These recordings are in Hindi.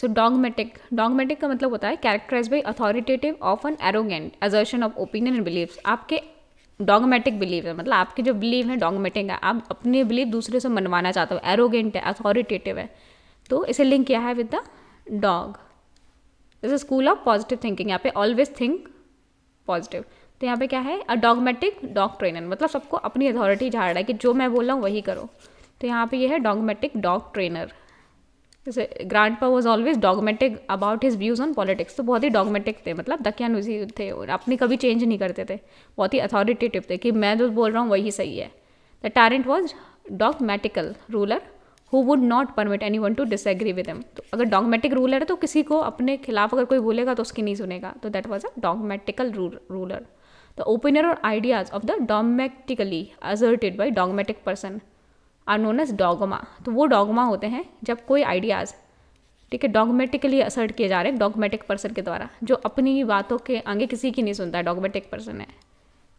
सो डॉगमेटिक डॉगमेटिक का मतलब होता है characterize by authoritative of an arrogant assertion of opinion and beliefs आपके डॉगमेटिक बिलीव है मतलब आपके जो बिलीव है डॉगमेटिक है आप अपने बिलीव दूसरे से मनवाना चाहते हो एरोगेंट है अथॉरिटेटिव है तो इसे लिंक किया है with the dog this a school of positive thinking यहाँ पे ऑलवेज थिंक पॉजिटिव तो यहाँ पे क्या है अ डॉगमेटिक डॉग ट्रेनर मतलब सबको अपनी अथॉरिटी झाड़ रहा है कि जो मैं बोल रहा हूँ वही करो तो यहाँ पे ये यह है dogmatic dog trainer grandpa was always dogmatic about his views on politics तो बहुत ही डॉगमेटिक थे मतलब दकियानुजी थे और अपनी कभी चेंज नहीं करते थे बहुत ही अथॉरिटेटिव थे कि मैं जो बोल रहा हूँ वही सही है the tyrant was dogmatical ruler who would not permit any one to disagree with them तो अगर डॉगमेटिक रूलर है तो किसी को अपने खिलाफ अगर कोई बोलेगा तो उसकी नहीं सुनेगा तो that was a dogmatical ruler the opinion और ideas of the dogmatically asserted by dogmatic person are known as dogma तो वो डॉगमा होते हैं जब कोई आइडियाज़ ठीक है डॉगमेटिकली असर्ट किए जा रहे हैं डॉगमेटिक पर्सन के द्वारा जो अपनी ही बातों के आगे किसी की नहीं सुनता डॉगमेटिक पर्सन है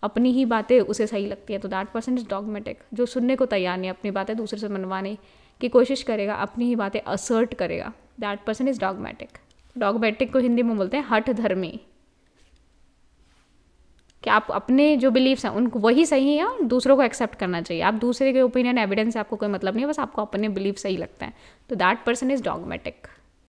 अपनी ही बातें उसे सही लगती है तो दैट पर्सन इज़ डॉगमेटिक जो सुनने को तैयार नहीं अपनी बातें दूसरे से मनवाने की कोशिश करेगा अपनी ही बातें असर्ट करेगा that person is dogmatic dogmatic को हिंदी में बोलते हैं हठ धर्मी कि आप अपने जो बिलीव्स हैं उनको वही सही है और दूसरों को एक्सेप्ट करना चाहिए आप दूसरे के ओपिनियन एविडेंस से आपको कोई मतलब नहीं है बस आपको अपने बिलीव सही लगता है तो दैट पर्सन इज़ डॉगमेटिक